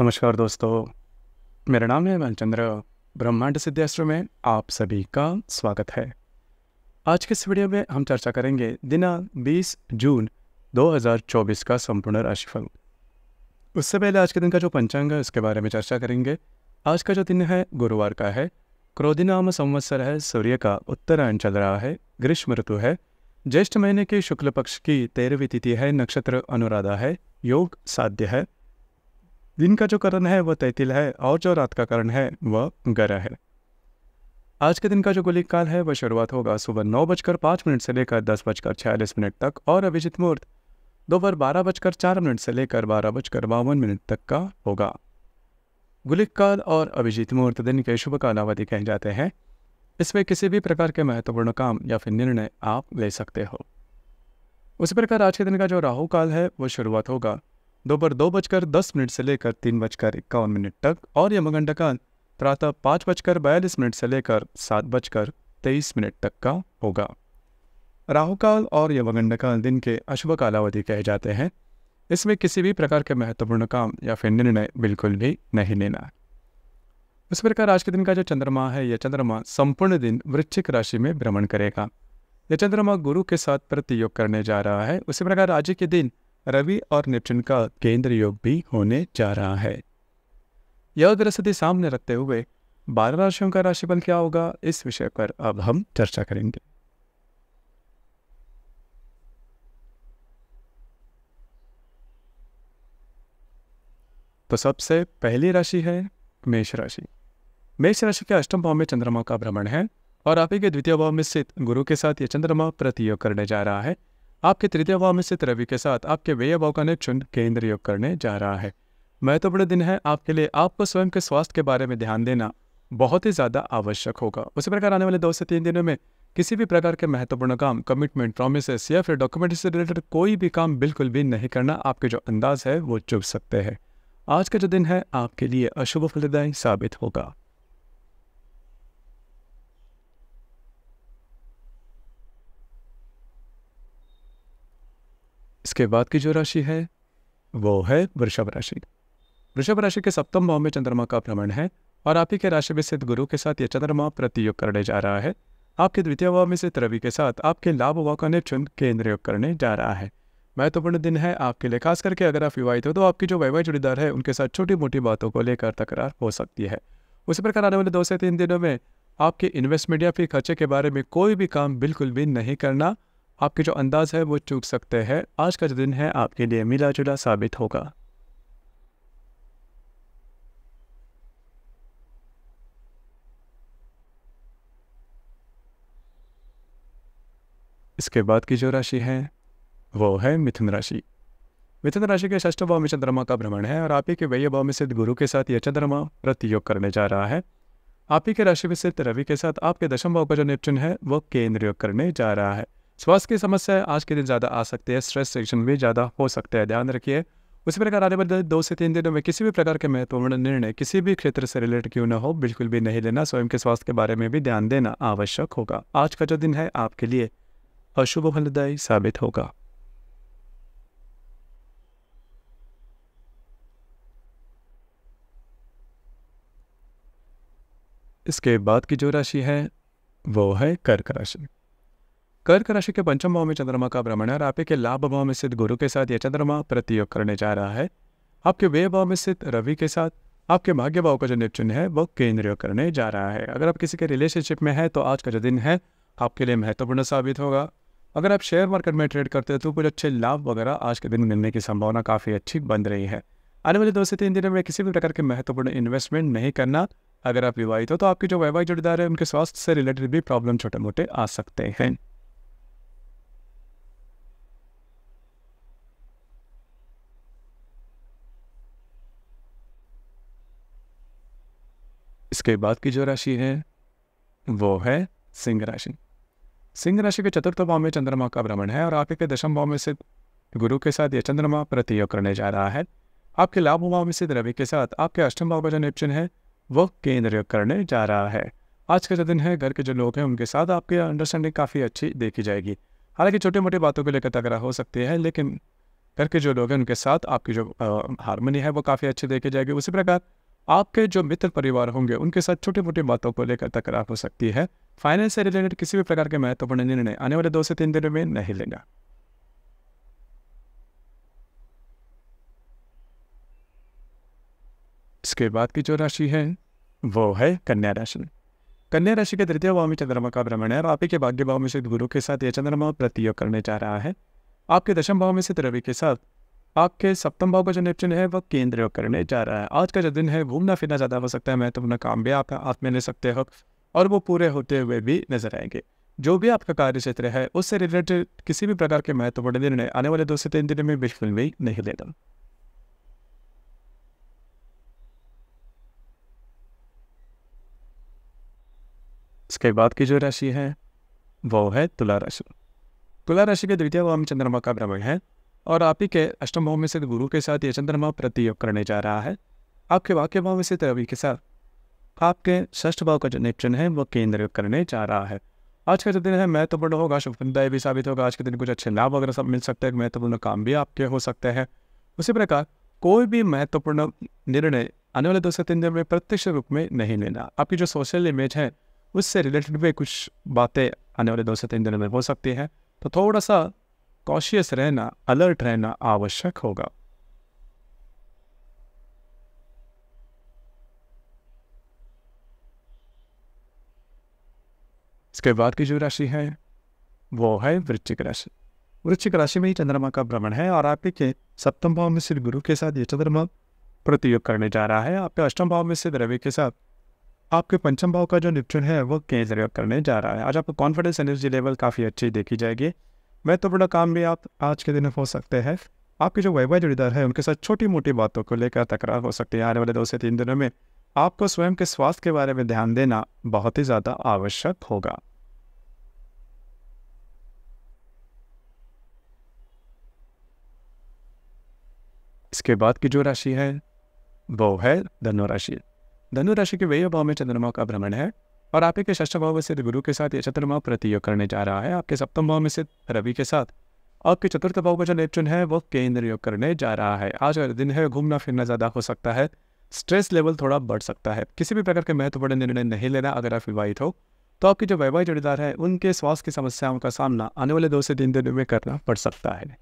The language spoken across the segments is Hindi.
नमस्कार दोस्तों मेरा नाम है चंद्र ब्रह्मांड सिद्धेश्वर में आप सभी का स्वागत है आज के इस वीडियो में हम चर्चा करेंगे दिना 20 जून 2024 का संपूर्ण राशिफल उससे पहले आज के दिन का जो पंचांग है उसके बारे में चर्चा करेंगे आज का जो दिन है गुरुवार का है क्रोधिनाम संवत्सर है सूर्य का उत्तरायण चल रहा है ग्रीष्म ऋतु है ज्येष्ठ महीने के शुक्ल पक्ष की तेरहवीं तिथि है नक्षत्र अनुराधा है योग साध्य है दिन का जो करण है वह तैतिल है और जो रात का करण है वह ग्रह है आज के दिन का जो गोलिक काल है वह शुरुआत होगा सुबह नौ बजकर पांच मिनट से लेकर दस बजकर छियालीस मिनट तक और अभिजित मुहूर्त दोपहर बारह बजकर चार मिनट से लेकर बारह बजकर बावन मिनट तक का होगा गुलिक काल और अभिजीत मुहूर्त दिन के शुभ कालावधि कहे जाते हैं इसमें किसी भी प्रकार के महत्वपूर्ण काम या फिर निर्णय आप ले सकते हो उसी प्रकार आज के दिन का जो राहु काल है वो शुरुआत होगा दोपहर दो बजकर दस मिनट से लेकर तीन बजकर इक्यावन मिनट तक और यमगंडा का प्रातः पाँच बजकर बयालीस मिनट से लेकर सात बजकर तेईस मिनट तक का होगा राहुकाल और यमगंडा काल दिन के अशुभ कालावधि कहे जाते हैं इसमें किसी भी प्रकार के महत्वपूर्ण काम या फिर निर्णय बिल्कुल भी नहीं लेना इस प्रकार आज के दिन का जो चंद्रमा है यह चंद्रमा संपूर्ण दिन वृश्चिक राशि में भ्रमण करेगा यह चंद्रमा गुरु के साथ प्रतियोग करने जा रहा है उसी प्रकार आज के दिन रवि और नेपचुन का केंद्र योग भी होने जा रहा है यह दृश्य सामने रखते हुए बारह राशियों का राशिफल क्या होगा इस विषय पर अब हम चर्चा करेंगे तो सबसे पहली राशि है मेष राशि मेष राशि के अष्टम भाव में चंद्रमा का भ्रमण है और आप ही के द्वितीय भाव में स्थित गुरु के साथ ये चंद्रमा प्रतियोग करने जा रहा है आपके तृतीय भाव में स्थित रवि के साथ आपके व्यय भाव का निरीक्षण केंद्र योग करने जा रहा है महत्वपूर्ण दिन है आपके लिए आपको स्वयं के स्वास्थ्य के बारे में ध्यान देना बहुत ही ज़्यादा आवश्यक होगा उसी प्रकार आने वाले दो से तीन दिनों में किसी भी प्रकार के महत्वपूर्ण काम कमिटमेंट प्रोमिसेस या फिर डॉक्यूमेंट से रिलेटेड कोई भी काम बिल्कुल भी नहीं करना आपके जो अंदाज है वो चुभ सकते हैं आज का जो दिन है आपके लिए अशुभ फलदायी साबित होगा इसके बाद की जो राशि है वो है वृषभ राशि वृषभ राशि के सप्तम भाव में चंद्रमा का भ्रमण है और आप ही के राशि में स्थित गुरु के साथ यह चंद्रमा प्रतियोग करने जा रहा है आपके द्वितीय भाव में स्थित रवि के साथ आपके लाभ व कनेक्शन केंद्र योग करने जा रहा है महत्वपूर्ण दिन है आपके लिए खास करके अगर आप विवाहित हो तो आपकी जो वैवाहिक जुड़ीदार है उनके साथ छोटी मोटी बातों को लेकर तकरार हो सकती है उसी प्रकार आने वाले दो से तीन दिनों में आपके इन्वेस्टमेंट या फिर खर्चे के बारे में कोई भी काम बिल्कुल भी नहीं करना आपके जो अंदाज़ है वो चूक सकते हैं आज का जो दिन है आपके लिए मिला जुला साबित होगा इसके बाद की जो राशि है वो है मिथुन राशि मिथुन राशि के ष्ठ भाव में चंद्रमा का भ्रमण है और आप ही के व्यय भाव में सिद्ध गुरु के साथ यह चंद्रमा प्रतियोग करने जा रहा है आप ही के राशि में सिद्ध रवि के साथ आपके दशम भाव का जो निपचन है वो केंद्र योग करने जा रहा है स्वास्थ्य की समस्याएं आज के दिन ज़्यादा आ सकती है स्ट्रेस सेक्शन भी ज़्यादा हो सकता है ध्यान रखिए उसी प्रकार आने वाले दो से तीन दिनों में किसी भी प्रकार के महत्वपूर्ण निर्णय किसी भी क्षेत्र से रिलेटेड क्यों ना हो बिल्कुल भी नहीं लेना स्वयं के स्वास्थ्य के बारे में भी ध्यान देना आवश्यक होगा आज का जो दिन है आपके लिए अशुभ फलदायी साबित होगा इसके बाद की जो राशि है वो है कर्क राशि कर्क राशि के पंचम भाव में चंद्रमा का भ्रमण है और आपके लाभ भाव में स्थित गुरु के साथ यह चंद्रमा प्रतियोग करने जा रहा है आपके व्यय भाव में स्थित रवि के साथ आपके भाग्य भाव का जो निपचुन है वो केंद्रीय करने जा रहा है अगर आप किसी के रिलेशनशिप में है तो आज का जो दिन है आपके लिए महत्वपूर्ण साबित होगा अगर आप शेयर मार्केट में ट्रेड करते हैं तो कुछ अच्छे लाभ वगैरह आज के दिन मिलने की संभावना काफ़ी अच्छी बन रही है आने वाले दो से तीन दिनों में किसी भी प्रकार के महत्वपूर्ण इन्वेस्टमेंट नहीं करना अगर आप विवाहित हो तो आपके जो वैवाहिक जोड़ीदार है उनके स्वास्थ्य से रिलेटेड भी प्रॉब्लम छोटे मोटे आ सकते हैं इसके बाद की जो राशि है वो है सिंह राशि सिंह राशि के चतुर्थ भाव में चंद्रमा का भ्रमण है और आपके दशम भाव में स्थित गुरु के साथ यह चंद्रमा प्रतियोग करने जा रहा है आपके लाभ भाव में स्थित रवि के साथ आपके अष्टम भाव का जो निपचन है वो केंद्र करने जा रहा है आज का जो दिन है घर के जो लोग हैं उनके साथ आपकी अंडरस्टैंडिंग काफ़ी अच्छी देखी जाएगी हालांकि छोटे मोटी बातों को लेकर तगड़ा हो सकती है लेकिन घर के जो लोग हैं उनके साथ आपकी जो हारमोनी है वो काफ़ी अच्छी देखी जाएगी उसी प्रकार आपके जो मित्र परिवार होंगे उनके साथ छोटी मोटी बातों को लेकर तकरार हो सकती है फाइनेंस से रिलेटेड किसी भी प्रकार के महत्वपूर्ण निर्णय आने वाले दो से तीन दिनों में नहीं लेना इसके बाद की जो राशि है वो है कन्या राशि कन्या राशि के तृतीय भाव में चंद्रमा का भ्रमण है और आप ही के भाग्य भाव में से गुरु के साथ यह चंद्रमा प्रतियोग करने जा रहा है आपके दशम भाव में से रवि के साथ आपके सप्तम भाव का जो नेपच्यून है वह केंद्र करने जा रहा है आज का जो दिन है घूमना फिरना ज़्यादा हो सकता है महत्वपूर्ण तो काम भी आप हाथ में ले सकते हो और वो पूरे होते हुए भी नजर आएंगे जो भी आपका कार्य क्षेत्र है उससे रिलेटेड किसी भी प्रकार के महत्वपूर्ण निर्णय आने वाले दो से तीन दिनों में बिल्कुल भी नहीं लेना इसके बाद की जो राशि है वो है तुला राशि तुला राशि के द्वितीय भाव में चंद्रमा का भ्रमण है और आप ही के अष्टम भाव में से गुरु के साथ ये चंद्रमा प्रतियोग करने जा रहा है आपके वाक्य भाव में से रवि तो के साथ आपके ष्ठ भाव का जो नेपचन है वो केंद्र करने जा रहा है आज का जो दिन है महत्वपूर्ण तो होगा शुभदाय भी साबित होगा आज के दिन कुछ अच्छे लाभ वगैरह सब मिल सकते हैं महत्वपूर्ण तो काम भी आपके हो सकते हैं उसी प्रकार कोई भी महत्वपूर्ण तो निर्णय आने वाले दो से तीन दिन में प्रत्यक्ष रूप में नहीं लेना आपकी जो सोशल इमेज है उससे रिलेटेड भी कुछ बातें आने वाले दो से तीन दिनों में हो सकती है तो थोड़ा सा कॉशियस रहना अलर्ट रहना आवश्यक होगा इसके बाद की जो राशि है वो है वृश्चिक राशि वृश्चिक राशि में ही चंद्रमा का भ्रमण है और आपके सप्तम भाव में सिर्फ गुरु के साथ ये चंद्रमा प्रतियोग करने जा रहा है आपके अष्टम भाव में सिर्फ रवि के साथ आपके पंचम भाव का जो निपचुन है वो केंद्र करने जा रहा है आज आपको कॉन्फिडेंस एनर्जी लेवल काफ़ी अच्छी देखी जाएगी महत्वपूर्ण काम भी आप आज के दिन हो सकते हैं आपके जो वैवाहिक जोड़ीदार है उनके साथ छोटी मोटी बातों को लेकर तकरार हो सकती है आने वाले दो से तीन दिनों में आपको स्वयं के स्वास्थ्य के बारे में ध्यान देना बहुत ही ज़्यादा आवश्यक होगा इसके बाद की जो राशि है वो है धनु राशि धनु राशि के व्यय भाव में चंद्रमा का भ्रमण है और आप के षष्ठ भाव में स्थित गुरु के साथ ये चंद्रमा प्रतियोग करने जा रहा है आपके सप्तम भाव में स्थित रवि के साथ आपके चतुर्थ भाव का जो नेपचुन है वो केंद्र योग करने जा रहा है आज अगर दिन है घूमना फिरना ज़्यादा हो सकता है स्ट्रेस लेवल थोड़ा बढ़ सकता है किसी भी प्रकार के महत्वपूर्ण निर्णय नहीं लेना अगर आप विवाहित हो तो आपके जो वैवाहिक जोड़ीदार है उनके स्वास्थ्य की समस्याओं का सामना आने वाले दो से तीन दिनों में करना पड़ सकता है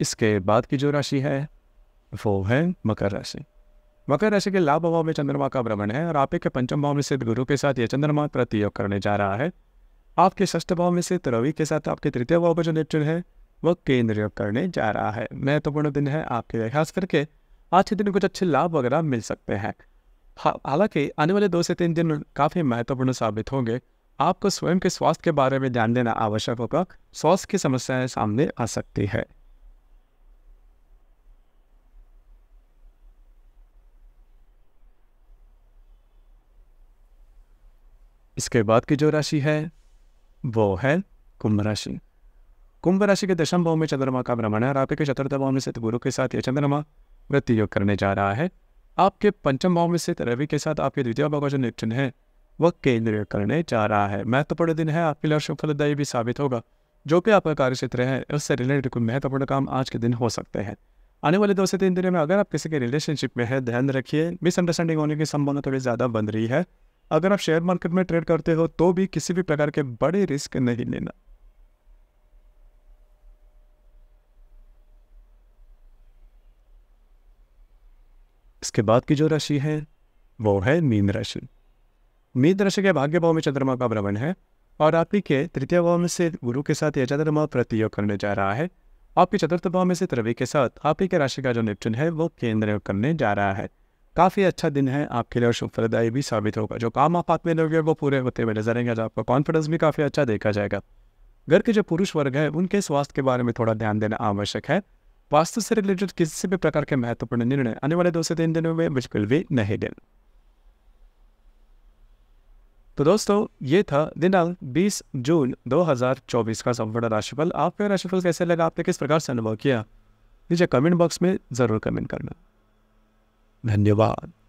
इसके बाद की जो राशि है वो है मकर राशि मकर राशि के लाभ भाव में चंद्रमा का भ्रमण है और आपके पंचम भाव में सिद्ध गुरु के साथ यह चंद्रमा प्रतियोग करने जा रहा है आपके षष्ठ भाव में स्थित रवि के साथ आपके तृतीय भाव पर जो नेपचुन है वह केंद्र योग करने जा रहा है महत्वपूर्ण दिन है आपके खास करके आज के दिन कुछ अच्छे लाभ वगैरह मिल सकते हैं हालांकि आने वाले दो से तीन दिन काफ़ी महत्वपूर्ण साबित होंगे आपको स्वयं के स्वास्थ्य के बारे में ध्यान देना आवश्यक होगा स्वास्थ्य की समस्याएं सामने आ सकती है इसके बाद की जो राशि है वो है कुंभ राशि कुंभ राशि के दशम भाव में चंद्रमा का भ्रमण है और आपके चतुर्थ भाव में स्थित गुरु के साथ यह चंद्रमा वृत्ति योग करने जा रहा है आपके पंचम भाव में स्थित रवि के साथ आपके द्वितीय भाव का जो निरीक्षण है वह केंद्रीय करने जा रहा है महत्वपूर्ण दिन है आपके लिए फलदायी भी साबित होगा जो भी आपका कार्य क्षेत्र है उससे रिलेटेड कोई महत्वपूर्ण काम आज के दिन हो सकते हैं आने वाले दो से तीन दिनों में अगर आप किसी के रिलेशनशिप में है ध्यान रखिए मिसअंडरस्टैंडिंग होने की संभावना थोड़ी ज़्यादा बन रही है अगर आप शेयर मार्केट में ट्रेड करते हो तो भी किसी भी प्रकार के बड़े रिस्क नहीं लेना इसके बाद की जो राशि है वो है मीन राशि मीन राशि के भाग्य भाव में चंद्रमा का भ्रमण है और ही के तृतीय भाव में से गुरु के साथ यह चंद्रमा प्रतियोग करने जा रहा है आपके चतुर्थ भाव में से त्रवि के साथ आप के राशि का जो निपटन है वो केंद्र करने जा रहा है काफ़ी अच्छा दिन है आपके लिए और शुभफलदायी भी साबित होगा जो काम आप हाथ में वो पूरे होते हुए नजर आएंगे आपका कॉन्फिडेंस भी काफ़ी अच्छा देखा जाएगा घर के जो पुरुष वर्ग है उनके स्वास्थ्य के बारे में थोड़ा ध्यान देना आवश्यक है वास्तु से रिलेटेड किसी भी प्रकार के महत्वपूर्ण निर्णय आने वाले दो से तीन दिनों में बिल्कुल भी नहीं लेना तो दोस्तों ये था दिनांक 20 जून 2024 का संपूर्ण राशिफल आपका राशिफल कैसे लगा आपने किस प्रकार से अनुभव किया नीचे कमेंट बॉक्स में ज़रूर कमेंट करना धन्यवाद